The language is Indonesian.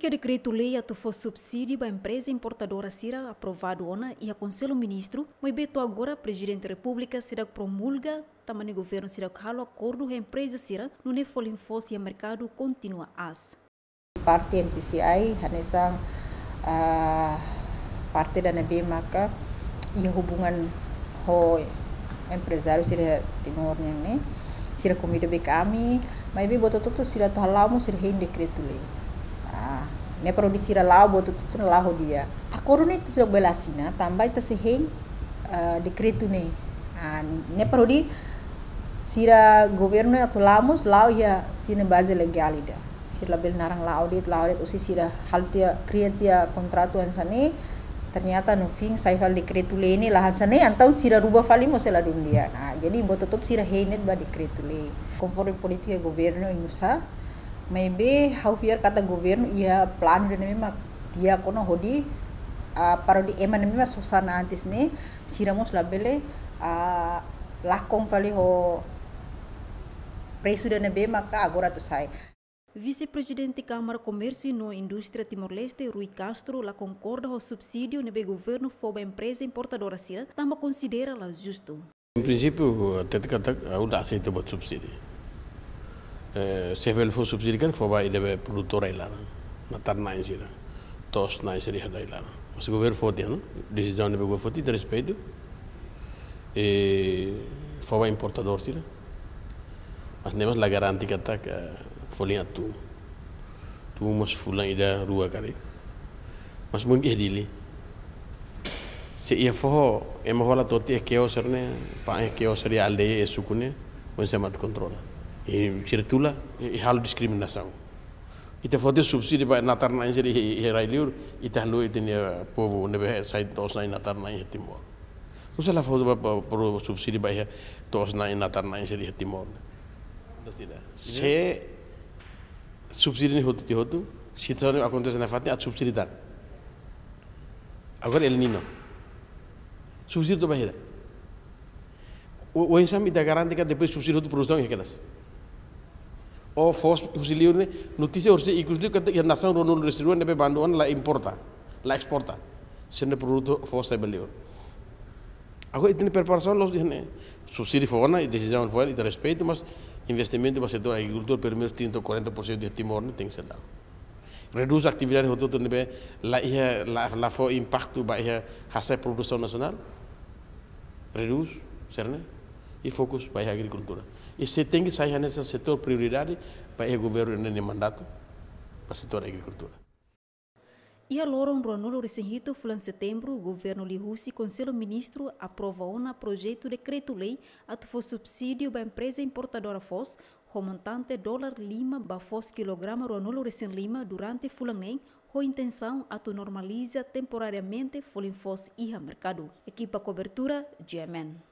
que o decreto-lei atufou subsídio a empresa importadora Cira aprovado ona e aconselho o ministro, mas beto agora presidente da república será promulga também o governo será ralo acordo com a empresa Cira no nefolim fosse o mercado continua as. Parte MTCI, hanesang uh, parte da nabi maka ia hubungan ho empresário Cira Timor Nene, né? Cira comida be kami, mas bem botou tudo Cira tuhalau tá mo Cira hein decreto-lei. ne lau labo tutu tu lau dia akoru ne tisok belasina tambai tasiheng uh, eh, dekretune. ne ne perlu di sira governo atau lamus lau ya sine base legalida sira label narang lau dit lau dit usi sira haltia kreatia kontratu ansane ternyata nufing saya hal fal le ini lahan yang tahu sira rubah vali mo sela dunia nah jadi tutup sira heinet ba dekreto le konforme politik governo ingusah maybe haufier kata governo ia plan dan memang dia kono hodi uh, parodi ema nema susana antis ne siramos labele uh, lakong vali ho presidente bema maka agora tu sai vice Presiden di Kamar Komersi no Industria Timor-Leste, Rui Castro, la concorda ho subsidio nebe governo foba empresa importadora sil, também considera-la justo. Em princípio, até udah eu aceito buat subsidi. Eh, sevel fo subsidi kan ba idebe produtora ilara na tar na insira tos na insiri hada ilara mas gover foti ano decisão de gover foti de respeito e eh, ba importador tira mas nemas la garanti kata ka folia tu tu mas fulan ida rua kali mas mung eh dili, se ia foho emahola toti ekeo serne fa ekeo seria aldeia esukune onse mat kontrola surtout eh, e eh, hal discrimination ite foti subsidi ba natar na seri herai liur ite halu ite ni eh, povo nebe sai tos na natar na hitimor. usa la foti ba pro subsidi ba he tos na natar na seri dosida se subsidi ni hoti hotu sitone akontes na fatni at subsidi dan agar el nino subsidi to hera o o me ite garantika depois subsidi hotu produção é kelas o oh, fos husiliurne noticia ursi de kata yang nasan ronun residuan nebe banduan la importa la exporta sene produto fos sebeliur Ako itini preparação los dihne subsídio fona e decisão fora e de respeito mas investimento para o setor agricultor pelo menos 30 40% de Timor tem que ser dado. Reduz a atividade do outro também lá ia la la foi impacto para ia hacer producción nacional. Reduz, certo? Y focus para agricultura. E se tem que sair nesse setor prioridade para o é governo nesse mandato, para o setor da agricultura. E a Loron Ronolo Recenhito, em setembro, o governo o Conselho Ministro, aprovou um projeto de decreto-lei a for subsídio para a empresa importadora FOS, remontante dólar lima para FOS quilograma Ronolo Recen Lima durante Fulaném, com intenção de normalizar temporariamente FOS e o mercado. Equipa cobertura, GMN.